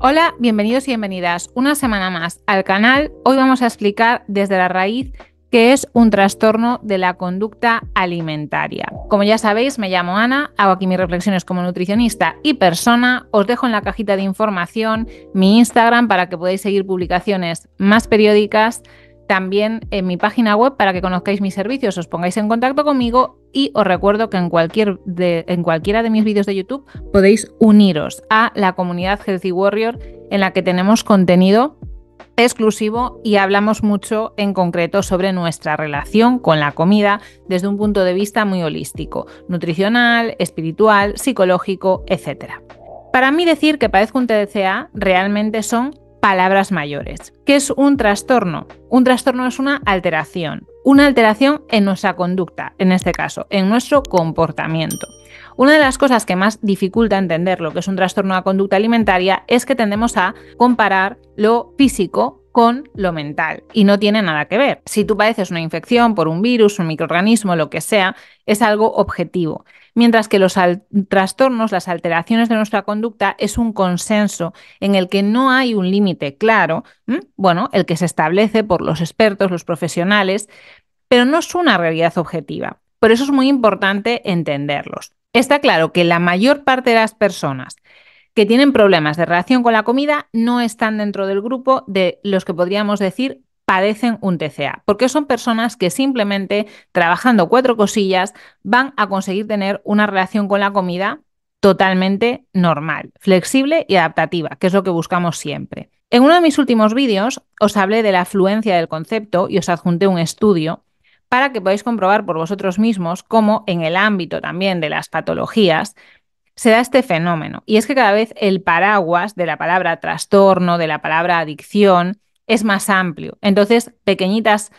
Hola, bienvenidos y bienvenidas una semana más al canal. Hoy vamos a explicar desde la raíz qué es un trastorno de la conducta alimentaria. Como ya sabéis, me llamo Ana, hago aquí mis reflexiones como nutricionista y persona. Os dejo en la cajita de información mi Instagram para que podáis seguir publicaciones más periódicas también en mi página web para que conozcáis mis servicios, os pongáis en contacto conmigo y os recuerdo que en, cualquier en cualquiera de mis vídeos de YouTube podéis uniros a la comunidad Healthy Warrior en la que tenemos contenido exclusivo y hablamos mucho en concreto sobre nuestra relación con la comida desde un punto de vista muy holístico, nutricional, espiritual, psicológico, etc. Para mí decir que padezco un TDCA realmente son palabras mayores. ¿Qué es un trastorno? Un trastorno es una alteración, una alteración en nuestra conducta, en este caso, en nuestro comportamiento. Una de las cosas que más dificulta entender lo que es un trastorno de conducta alimentaria es que tendemos a comparar lo físico con lo mental y no tiene nada que ver. Si tú padeces una infección por un virus, un microorganismo, lo que sea, es algo objetivo. Mientras que los trastornos, las alteraciones de nuestra conducta es un consenso en el que no hay un límite claro, bueno, el que se establece por los expertos, los profesionales, pero no es una realidad objetiva. Por eso es muy importante entenderlos. Está claro que la mayor parte de las personas que tienen problemas de relación con la comida no están dentro del grupo de los que podríamos decir padecen un TCA, porque son personas que simplemente trabajando cuatro cosillas van a conseguir tener una relación con la comida totalmente normal, flexible y adaptativa, que es lo que buscamos siempre. En uno de mis últimos vídeos os hablé de la afluencia del concepto y os adjunté un estudio para que podáis comprobar por vosotros mismos cómo en el ámbito también de las patologías se da este fenómeno. Y es que cada vez el paraguas de la palabra trastorno, de la palabra adicción, es más amplio. Entonces, pequeñitas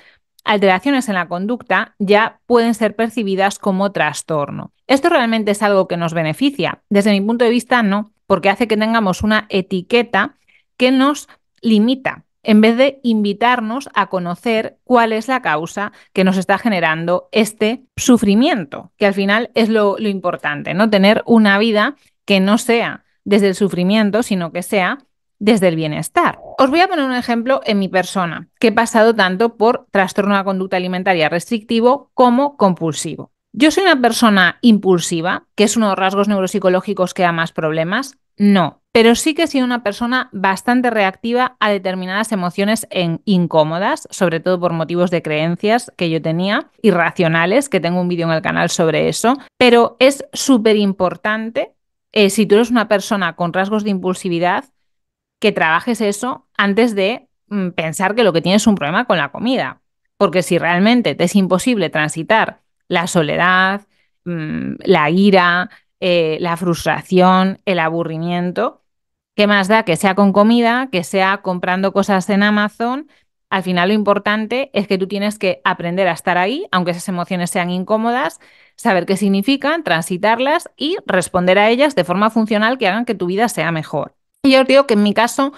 alteraciones en la conducta ya pueden ser percibidas como trastorno. ¿Esto realmente es algo que nos beneficia? Desde mi punto de vista, no, porque hace que tengamos una etiqueta que nos limita en vez de invitarnos a conocer cuál es la causa que nos está generando este sufrimiento, que al final es lo, importante, ¿no? Tener una vida que no sea desde el sufrimiento, sino que sea desde el bienestar. Os voy a poner un ejemplo en mi persona, que he pasado tanto por trastorno de conducta alimentaria restrictivo como compulsivo. ¿Yo soy una persona impulsiva, que es uno de los rasgos neuropsicológicos que da más problemas? No, pero sí que he sido una persona bastante reactiva a determinadas emociones incómodas, sobre todo por motivos de creencias que yo tenía, irracionales, que tengo un vídeo en el canal sobre eso, pero es súper importante, eh, si tú eres una persona con rasgos de impulsividad, que trabajes eso antes de mm, pensar que lo que tienes es un problema con la comida, porque si realmente te es imposible transitar la soledad, mm, la ira, eh, la frustración, el aburrimiento. ¿Qué más da que sea con comida, que sea comprando cosas en Amazon? Al final lo importante es que tú tienes que aprender a estar ahí, aunque esas emociones sean incómodas, saber qué significan, transitarlas y responder a ellas de forma funcional que hagan que tu vida sea mejor. Y yo os digo que en mi caso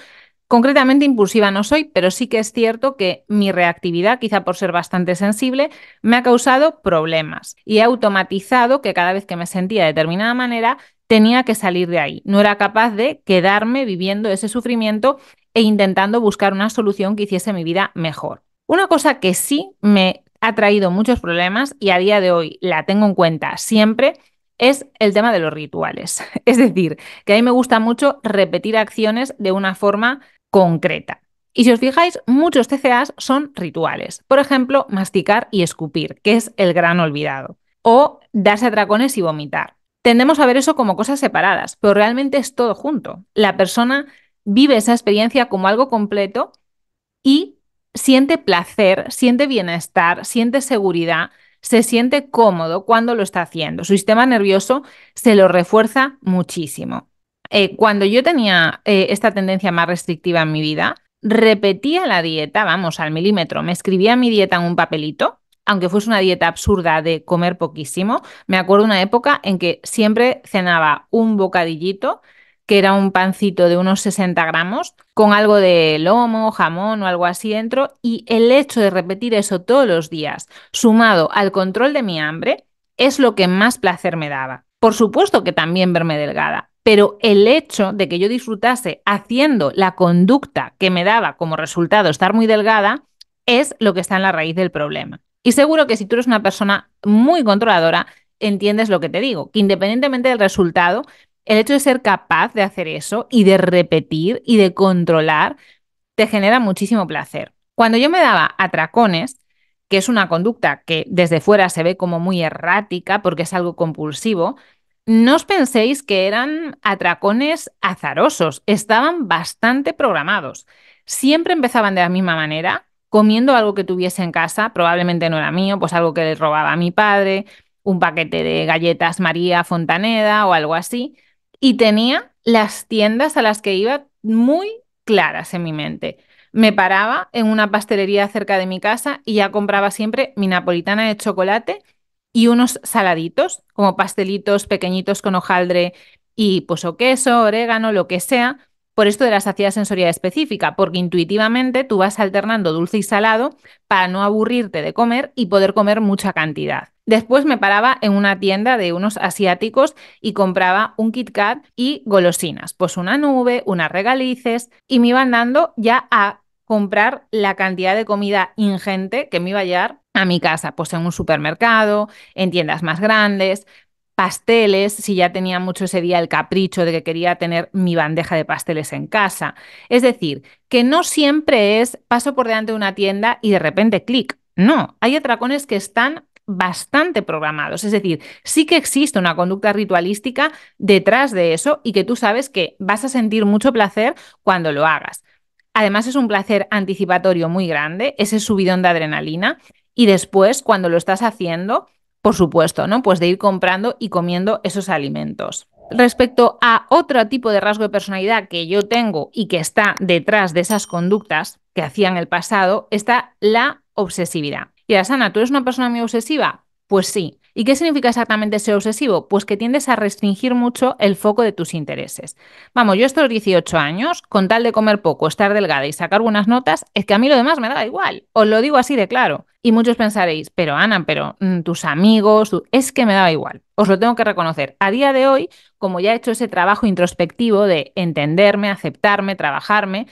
concretamente impulsiva no soy, pero sí que es cierto que mi reactividad, quizá por ser bastante sensible, me ha causado problemas y he automatizado que cada vez que me sentía de determinada manera tenía que salir de ahí. No era capaz de quedarme viviendo ese sufrimiento e intentando buscar una solución que hiciese mi vida mejor. Una cosa que sí me ha traído muchos problemas y a día de hoy la tengo en cuenta siempre es el tema de los rituales. Es decir, que a mí me gusta mucho repetir acciones de una forma concreta. Y si os fijáis, muchos TCAs son rituales. Por ejemplo, masticar y escupir, que es el gran olvidado. O darse atracones y vomitar. Tendemos a ver eso como cosas separadas, pero realmente es todo junto. La persona vive esa experiencia como algo completo y siente placer, siente bienestar, siente seguridad, se siente cómodo cuando lo está haciendo. Su sistema nervioso se lo refuerza muchísimo. Eh, cuando yo tenía eh, esta tendencia más restrictiva en mi vida, repetía la dieta, vamos, al milímetro, me escribía mi dieta en un papelito. Aunque fuese una dieta absurda de comer poquísimo, me acuerdo una época en que siempre cenaba un bocadillito que era un pancito de unos 60 gramos, con algo de lomo, jamón o algo así dentro, y el hecho de repetir eso todos los días, sumado al control de mi hambre, es lo que más placer me daba. Por supuesto que también verme delgada, pero el hecho de que yo disfrutase haciendo la conducta que me daba como resultado estar muy delgada es lo que está en la raíz del problema. Y seguro que si tú eres una persona muy controladora, entiendes lo que te digo, que independientemente del resultado, el hecho de ser capaz de hacer eso y de repetir y de controlar te genera muchísimo placer. Cuando yo me daba atracones, que es una conducta que desde fuera se ve como muy errática porque es algo compulsivo, no os penséis que eran atracones azarosos, estaban bastante programados. Siempre empezaban de la misma manera, comiendo algo que tuviese en casa, probablemente no era mío, pues algo que le robaba a mi padre, un paquete de galletas María Fontaneda o algo así, y tenía las tiendas a las que iba muy claras en mi mente. Me paraba en una pastelería cerca de mi casa y ya compraba siempre mi napolitana de chocolate y unos saladitos, como pastelitos pequeñitos con hojaldre y pues o queso, orégano, lo que sea, por esto de la saciedad sensorial específica, porque intuitivamente tú vas alternando dulce y salado para no aburrirte de comer y poder comer mucha cantidad. Después me paraba en una tienda de unos asiáticos y compraba un Kit Kat y golosinas, pues una nube, unas regalices, y me iban dando ya a comprar la cantidad de comida ingente que me iba a llevar a mi casa, pues en un supermercado, en tiendas más grandes, pasteles, si ya tenía mucho ese día el capricho de que quería tener mi bandeja de pasteles en casa. Es decir, que no siempre es paso por delante de una tienda y de repente clic. No, hay atracones que están bastante programados. Es decir, sí que existe una conducta ritualística detrás de eso y que tú sabes que vas a sentir mucho placer cuando lo hagas. Además es un placer anticipatorio muy grande, ese subidón de adrenalina y después, cuando lo estás haciendo, por supuesto, ¿no? Pues de ir comprando y comiendo esos alimentos. Respecto a otro tipo de rasgo de personalidad que yo tengo y que está detrás de esas conductas que hacía en el pasado, está la obsesividad. Y Sana, ¿tú eres una persona muy obsesiva? Pues sí. ¿Y qué significa exactamente ser obsesivo? Pues que tiendes a restringir mucho el foco de tus intereses. Vamos, yo estos 18 años, con tal de comer poco, estar delgada y sacar buenas notas, es que a mí lo demás me da igual. Os lo digo así de claro. Y muchos pensaréis, pero Ana, pero mm, tus amigos, es que me daba igual, os lo tengo que reconocer. A día de hoy, como ya he hecho ese trabajo introspectivo de entenderme, aceptarme, trabajarme,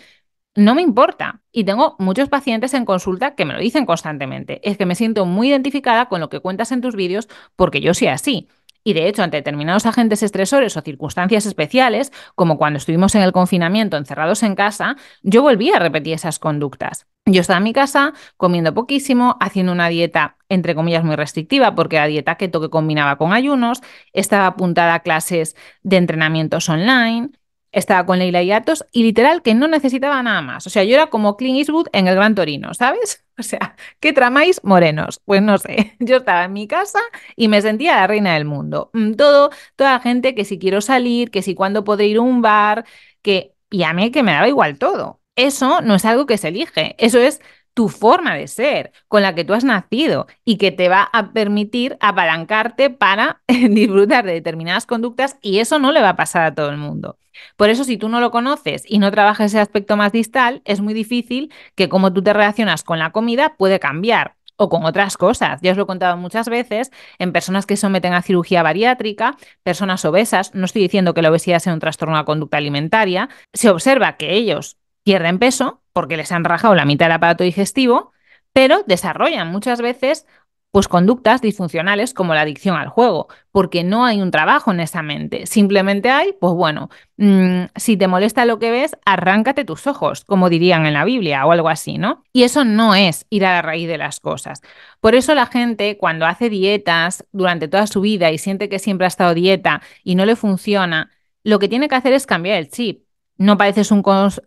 no me importa. Y tengo muchos pacientes en consulta que me lo dicen constantemente. Es que me siento muy identificada con lo que cuentas en tus vídeos porque yo soy así. Y de hecho, ante determinados agentes estresores o circunstancias especiales, como cuando estuvimos en el confinamiento encerrados en casa, yo volví a repetir esas conductas. Yo estaba en mi casa comiendo poquísimo, haciendo una dieta entre comillas muy restrictiva, porque la dieta keto que combinaba con ayunos, estaba apuntada a clases de entrenamientos online, estaba con Leila y Atos y literal que no necesitaba nada más. O sea, yo era como Clint Eastwood en el Gran Torino, ¿sabes? O sea, ¿qué tramáis morenos? Pues no sé, yo estaba en mi casa y me sentía la reina del mundo. Mm, todo, toda la gente que si quiero salir, que si cuándo puedo ir a un bar, que... Y a mí que me daba igual todo. Eso no es algo que se elige, eso es tu forma de ser, con la que tú has nacido y que te va a permitir apalancarte para disfrutar de determinadas conductas y eso no le va a pasar a todo el mundo. Por eso, si tú no lo conoces y no trabajas ese aspecto más distal, es muy difícil que como tú te relacionas con la comida puede cambiar o con otras cosas. Ya os lo he contado muchas veces en personas que someten a cirugía bariátrica, personas obesas, no estoy diciendo que la obesidad sea un trastorno a conducta alimentaria, se observa que ellos pierden peso, porque les han rajado la mitad del aparato digestivo, pero desarrollan muchas veces pues conductas disfuncionales como la adicción al juego, porque no hay un trabajo en esa mente, simplemente hay, pues bueno, mm, si te molesta lo que ves, arráncate tus ojos, como dirían en la Biblia o algo así, ¿no? Y eso no es ir a la raíz de las cosas. Por eso la gente cuando hace dietas durante toda su vida y siente que siempre ha estado dieta y no le funciona, lo que tiene que hacer es cambiar el chip no parece un,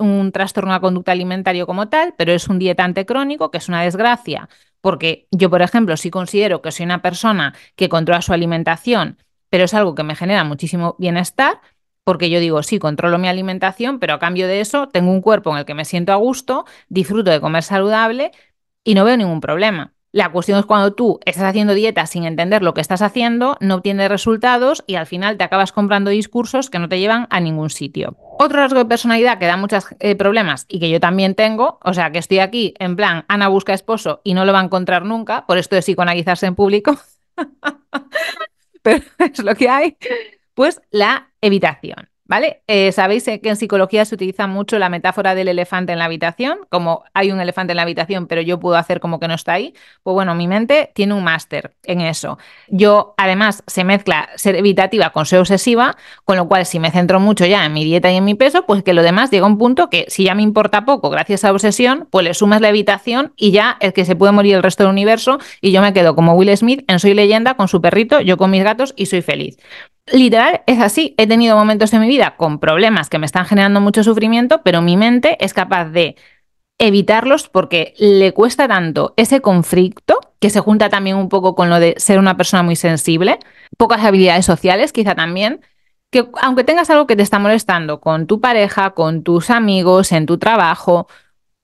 un trastorno a conducta alimentario como tal, pero es un dietante crónico, que es una desgracia, porque yo, por ejemplo, sí considero que soy una persona que controla su alimentación, pero es algo que me genera muchísimo bienestar, porque yo digo, sí, controlo mi alimentación, pero a cambio de eso tengo un cuerpo en el que me siento a gusto, disfruto de comer saludable y no veo ningún problema. La cuestión es cuando tú estás haciendo dieta sin entender lo que estás haciendo, no obtienes resultados y al final te acabas comprando discursos que no te llevan a ningún sitio. Otro rasgo de personalidad que da muchos eh, problemas y que yo también tengo, o sea, que estoy aquí en plan, Ana busca esposo y no lo va a encontrar nunca, por esto de psicoanalizarse en público, pero es lo que hay, pues la evitación. ¿Vale? Eh, sabéis eh, que en psicología se utiliza mucho la metáfora del elefante en la habitación, como hay un elefante en la habitación, pero yo puedo hacer como que no está ahí. Pues bueno, mi mente tiene un máster en eso. Yo, además, se mezcla ser evitativa con ser obsesiva, con lo cual si me centro mucho ya en mi dieta y en mi peso, pues que lo demás llega a un punto que si ya me importa poco gracias a la obsesión, pues le sumas la evitación y ya es que se puede morir el resto del universo y yo me quedo como Will Smith en Soy leyenda con su perrito, yo con mis gatos y soy feliz. Literal, es así. He tenido momentos de mi vida con problemas que me están generando mucho sufrimiento, pero mi mente es capaz de evitarlos porque le cuesta tanto ese conflicto, que se junta también un poco con lo de ser una persona muy sensible, pocas habilidades sociales quizá también, que aunque tengas algo que te está molestando con tu pareja, con tus amigos, en tu trabajo,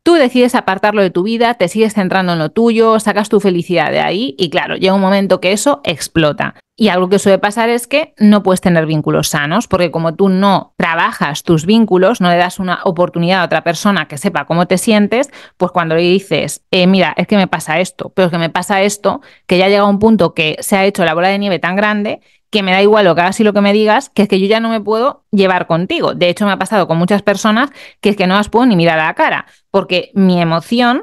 tú decides apartarlo de tu vida, te sigues centrando en lo tuyo, sacas tu felicidad de ahí y claro, llega un momento que eso explota. Y algo que suele pasar es que no puedes tener vínculos sanos, porque como tú no trabajas tus vínculos, no le das una oportunidad a otra persona que sepa cómo te sientes, pues cuando le dices, eh, mira, es que me pasa esto, pero es que me pasa esto, que ya llegado un punto que se ha hecho la bola de nieve tan grande que me da igual lo que hagas y lo que me digas, que es que yo ya no me puedo llevar contigo. De hecho, me ha pasado con muchas personas que es que no las puedo ni mirar a la cara, porque mi emoción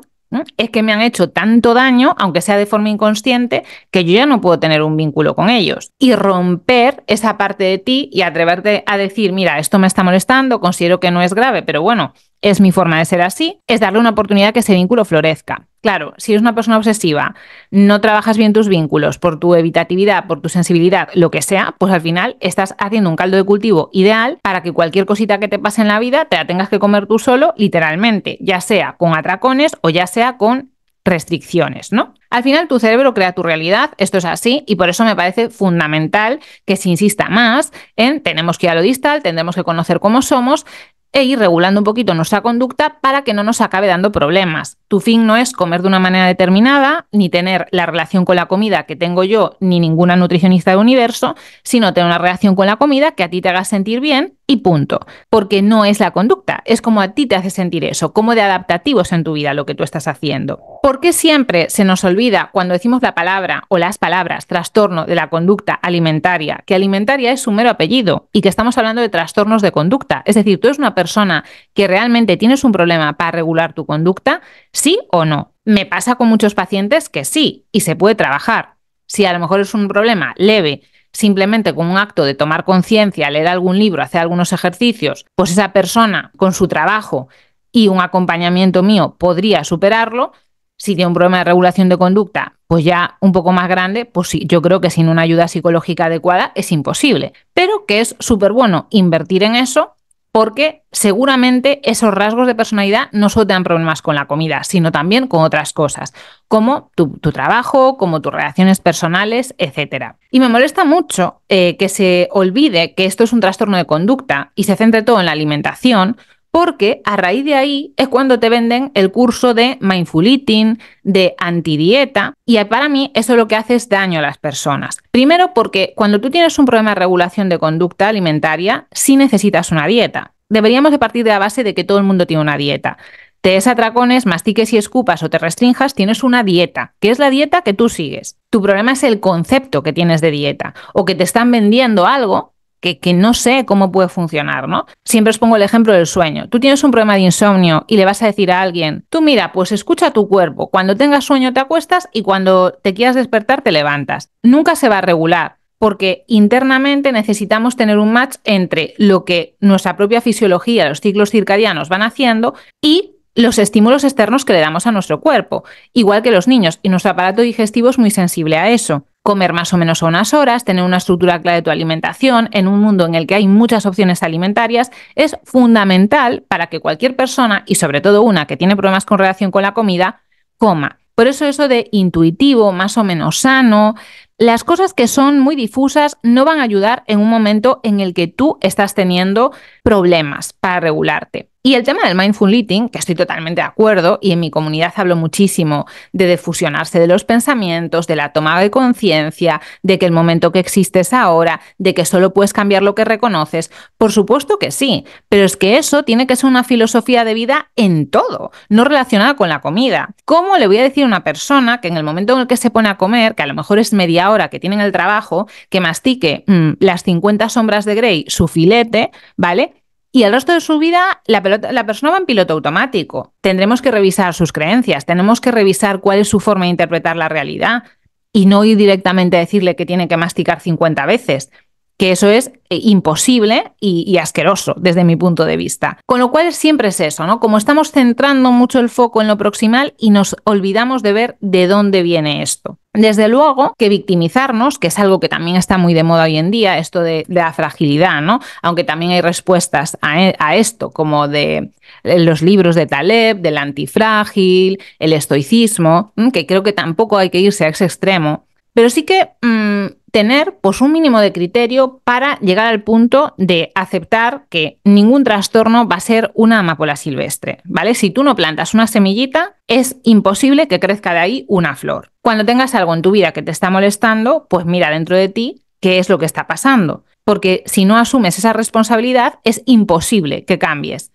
es que me han hecho tanto daño, aunque sea de forma inconsciente, que yo ya no puedo tener un vínculo con ellos. Y romper esa parte de ti y atreverte a decir, mira, esto me está molestando, considero que no es grave, pero bueno, es mi forma de ser así, es darle una oportunidad que ese vínculo florezca. Claro, si eres una persona obsesiva, no trabajas bien tus vínculos por tu evitatividad, por tu sensibilidad, lo que sea, pues al final estás haciendo un caldo de cultivo ideal para que cualquier cosita que te pase en la vida te la tengas que comer tú solo, literalmente, ya sea con atracones o ya sea con restricciones, ¿no? Al final tu cerebro crea tu realidad, esto es así, y por eso me parece fundamental que se insista más en tenemos que ir a lo distal, tendremos que conocer cómo somos e ir regulando un poquito nuestra conducta para que no nos acabe dando problemas. Tu fin no es comer de una manera determinada, ni tener la relación con la comida que tengo yo, ni ninguna nutricionista del universo, sino tener una relación con la comida que a ti te haga sentir bien y punto. Porque no es la conducta, es como a ti te hace sentir eso, como de adaptativos en tu vida lo que tú estás haciendo. ¿Por qué siempre se nos olvida cuando decimos la palabra o las palabras trastorno de la conducta alimentaria, que alimentaria es su mero apellido y que estamos hablando de trastornos de conducta? Es decir, tú eres una persona que realmente tienes un problema para regular tu conducta, ¿Sí o no? Me pasa con muchos pacientes que sí, y se puede trabajar. Si a lo mejor es un problema leve, simplemente con un acto de tomar conciencia, leer algún libro, hacer algunos ejercicios, pues esa persona con su trabajo y un acompañamiento mío podría superarlo. Si tiene un problema de regulación de conducta, pues ya un poco más grande, pues sí, yo creo que sin una ayuda psicológica adecuada es imposible. Pero que es súper bueno invertir en eso porque seguramente esos rasgos de personalidad no solo te dan problemas con la comida, sino también con otras cosas, como tu, trabajo, como tus relaciones personales, etc. Y me molesta mucho eh, que se olvide que esto es un trastorno de conducta y se centre todo en la alimentación, porque a raíz de ahí es cuando te venden el curso de mindful eating, de antidieta, y para mí eso es lo que hace es daño a las personas. Primero porque cuando tú tienes un problema de regulación de conducta alimentaria, sí necesitas una dieta. Deberíamos de partir de la base de que todo el mundo tiene una dieta. Te des atracones, mastiques y escupas o te restrinjas, tienes una dieta, que es la dieta que tú sigues. Tu problema es el concepto que tienes de dieta o que te están vendiendo algo que, no sé cómo puede funcionar, ¿no? Siempre os pongo el ejemplo del sueño. Tú tienes un problema de insomnio y le vas a decir a alguien, tú mira, pues escucha tu cuerpo, cuando tengas sueño te acuestas y cuando te quieras despertar te levantas. Nunca se va a regular porque internamente necesitamos tener un match entre lo que nuestra propia fisiología, los ciclos circadianos van haciendo y los estímulos externos que le damos a nuestro cuerpo, igual que los niños, y nuestro aparato digestivo es muy sensible a eso comer más o menos unas horas, tener una estructura clara de tu alimentación, en un mundo en el que hay muchas opciones alimentarias, es fundamental para que cualquier persona, y sobre todo una que tiene problemas con relación con la comida, coma. Por eso eso de intuitivo, más o menos sano, las cosas que son muy difusas no van a ayudar en un momento en el que tú estás teniendo problemas para regularte. Y el tema del mindful eating, que estoy totalmente de acuerdo, y en mi comunidad hablo muchísimo de defusionarse de los pensamientos, de la toma de conciencia, de que el momento que existe es ahora, de que solo puedes cambiar lo que reconoces. Por supuesto que sí, pero es que eso tiene que ser una filosofía de vida en todo, no relacionada con la comida. ¿Cómo le voy a decir a una persona que en el momento en el que se pone a comer, que a lo mejor es media hora que tiene en el trabajo, que mastique mm, las 50 sombras de Grey, su filete, ¿vale? y el resto de su vida la, persona va en piloto automático. Tendremos que revisar sus creencias, tenemos que revisar cuál es su forma de interpretar la realidad y no ir directamente a decirle que tiene que masticar 50 veces que eso es eh, imposible y, y, asqueroso desde mi punto de vista. Con lo cual siempre es eso, ¿no? Como estamos centrando mucho el foco en lo proximal y nos olvidamos de ver de dónde viene esto. Desde luego que victimizarnos, que es algo que también está muy de moda hoy en día, esto de, la fragilidad, ¿no? Aunque también hay respuestas a, e, a, esto, como de eh, los libros de Taleb, del antifrágil, el estoicismo, que creo que tampoco hay que irse a ese extremo, pero sí que mm, tener pues, un mínimo de criterio para llegar al punto de aceptar que ningún trastorno va a ser una amapola silvestre, ¿vale? Si tú no plantas una semillita, es imposible que crezca de ahí una flor. Cuando tengas algo en tu vida que te está molestando, pues mira dentro de ti qué es lo que está pasando, porque si no asumes esa responsabilidad, es imposible que cambies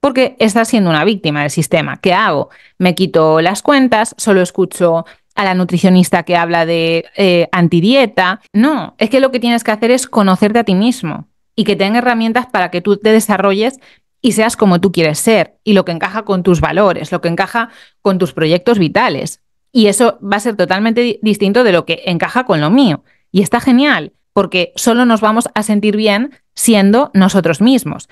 porque estás siendo una víctima del sistema. ¿Qué hago? Me quito las cuentas, solo escucho a la nutricionista que habla de eh, antidieta. No, es que lo que tienes que hacer es conocerte a ti mismo y que tengas herramientas para que tú te desarrolles y seas como tú quieres ser y lo que encaja con tus valores, lo que encaja con tus proyectos vitales. Y eso va a ser totalmente distinto de lo que encaja con lo mío. Y está genial, porque solo nos vamos a sentir bien siendo nosotros mismos.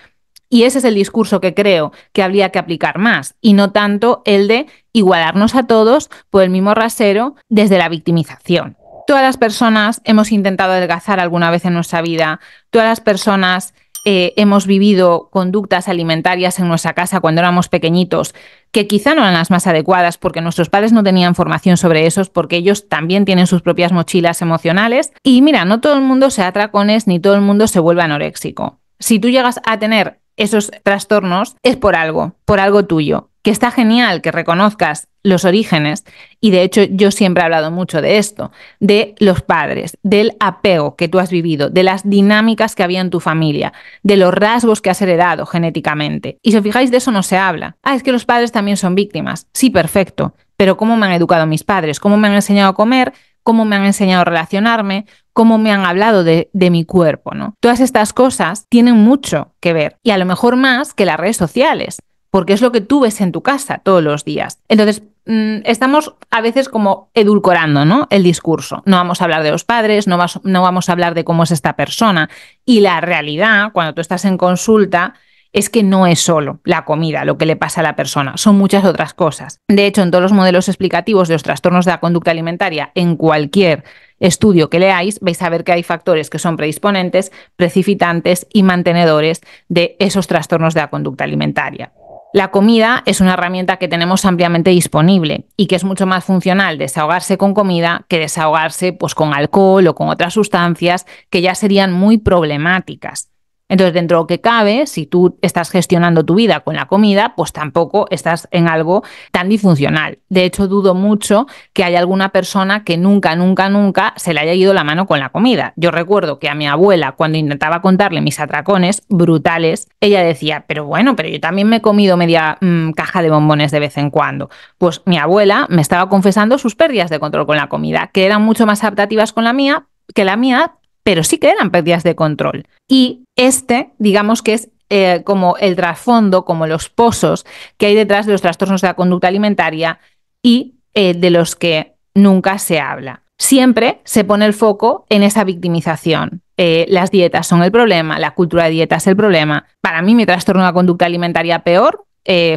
Y ese es el discurso que creo que habría que aplicar más y no tanto el de igualarnos a todos por el mismo rasero desde la victimización. Todas las personas hemos intentado adelgazar alguna vez en nuestra vida, todas las personas eh, hemos vivido conductas alimentarias en nuestra casa cuando éramos pequeñitos, que quizá no eran las más adecuadas porque nuestros padres no tenían formación sobre esos, porque ellos también tienen sus propias mochilas emocionales. Y mira, no todo el mundo se atracones ni todo el mundo se vuelve anoréxico si tú llegas a tener esos trastornos, es por algo, por algo tuyo, que está genial que reconozcas los orígenes, y de hecho yo siempre he hablado mucho de esto, de los padres, del apego que tú has vivido, de las dinámicas que había en tu familia, de los rasgos que has heredado genéticamente. Y si os fijáis, de eso no se habla. Ah, es que los padres también son víctimas. Sí, perfecto, pero ¿cómo me han educado mis padres? ¿Cómo me han enseñado a comer? cómo me han enseñado a relacionarme, cómo me han hablado de, mi cuerpo, ¿no? Todas estas cosas tienen mucho que ver y a lo mejor más que las redes sociales, porque es lo que tú ves en tu casa todos los días. Entonces, mm, estamos a veces como edulcorando, ¿no? El discurso. No vamos a hablar de los padres, no vamos a hablar de cómo es esta persona. Y la realidad, cuando tú estás en consulta, es que no es solo la comida lo que le pasa a la persona, son muchas otras cosas. De hecho, en todos los modelos explicativos de los trastornos de la conducta alimentaria, en cualquier estudio que leáis, vais a ver que hay factores que son predisponentes, precipitantes y mantenedores de esos trastornos de la conducta alimentaria. La comida es una herramienta que tenemos ampliamente disponible y que es mucho más funcional desahogarse con comida que desahogarse pues, con alcohol o con otras sustancias que ya serían muy problemáticas. Entonces, dentro de lo que cabe, si tú estás gestionando tu vida con la comida, pues tampoco estás en algo tan disfuncional. De hecho, dudo mucho que haya alguna persona que nunca, nunca, nunca se le haya ido la mano con la comida. Yo recuerdo que a mi abuela, cuando intentaba contarle mis atracones brutales, ella decía, pero bueno, pero yo también me he comido media mm, caja de bombones de vez en cuando. Pues mi abuela me estaba confesando sus pérdidas de control con la comida, que eran mucho más adaptativas con la mía, que la mía pero sí que eran pérdidas de control. Y este, digamos que es eh, como el trasfondo, como los pozos que hay detrás de los trastornos de la conducta alimentaria y eh, de los que nunca se habla. Siempre se pone el foco en esa victimización. Eh, las dietas son el problema, la cultura de dieta es el problema. Para mí mi trastorno de conducta alimentaria peor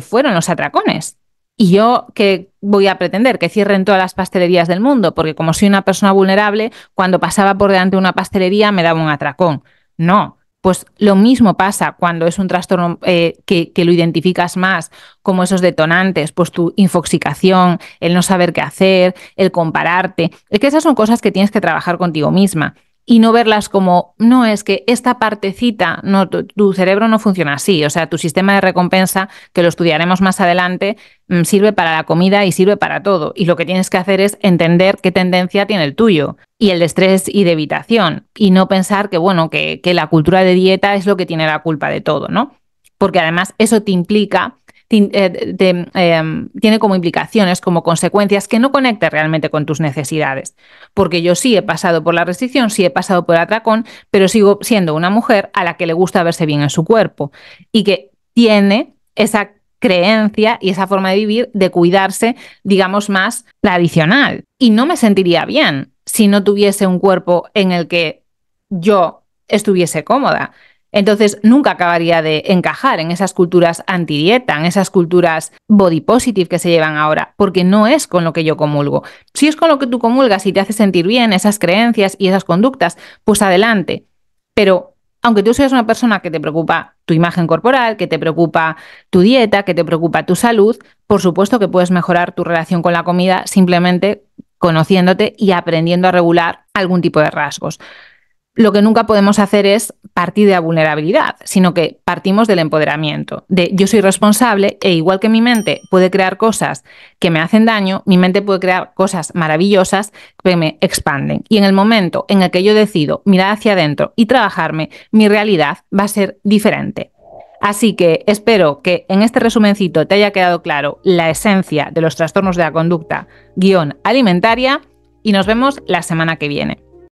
fueron los atracones. Y yo que voy a pretender que cierren todas las pastelerías del mundo, porque como soy una persona vulnerable, cuando pasaba por delante de una pastelería me daba un atracón. No, pues lo mismo pasa cuando es un trastorno eh, que, que, lo identificas más, como esos detonantes, pues tu infoxicación, el no saber qué hacer, el compararte. Es que esas son cosas que tienes que trabajar contigo misma y no verlas como, no, es que esta partecita, no, tu, cerebro no funciona así, o sea, tu sistema de recompensa, que lo estudiaremos más adelante, mm, sirve para la comida y sirve para todo. Y lo que tienes que hacer es entender qué tendencia tiene el tuyo y el de estrés y de evitación. Y no pensar que, bueno, que, que la cultura de dieta es lo que tiene la culpa de todo, ¿no? Porque además eso te implica eh, em, tiene como implicaciones, como consecuencias que no conecta realmente con tus necesidades. Porque yo sí he pasado por la restricción, sí he pasado por el atracón, pero sigo siendo una mujer a la que le gusta verse bien en su cuerpo y que tiene esa creencia y esa forma de vivir de cuidarse, digamos, más tradicional. Y no me sentiría bien si no tuviese un cuerpo en el que yo estuviese cómoda. Entonces, nunca acabaría de encajar en esas culturas antidieta, en esas culturas body positive que se llevan ahora, porque no es con lo que yo comulgo. Si es con lo que tú comulgas y te hace sentir bien esas creencias y esas conductas, pues adelante. Pero aunque tú seas una persona que te preocupa tu imagen corporal, que te preocupa tu dieta, que te preocupa tu salud, por supuesto que puedes mejorar tu relación con la comida simplemente conociéndote y aprendiendo a regular algún tipo de rasgos lo que nunca podemos hacer es partir de la vulnerabilidad, sino que partimos del empoderamiento, de yo soy responsable e igual que mi mente puede crear cosas que me hacen daño, mi mente puede crear cosas maravillosas que me expanden. Y en el momento en el que yo decido mirar hacia adentro y trabajarme, mi realidad va a ser diferente. Así que espero que en este resumencito te haya quedado claro la esencia de los trastornos de la conducta guión alimentaria y nos vemos la semana que viene.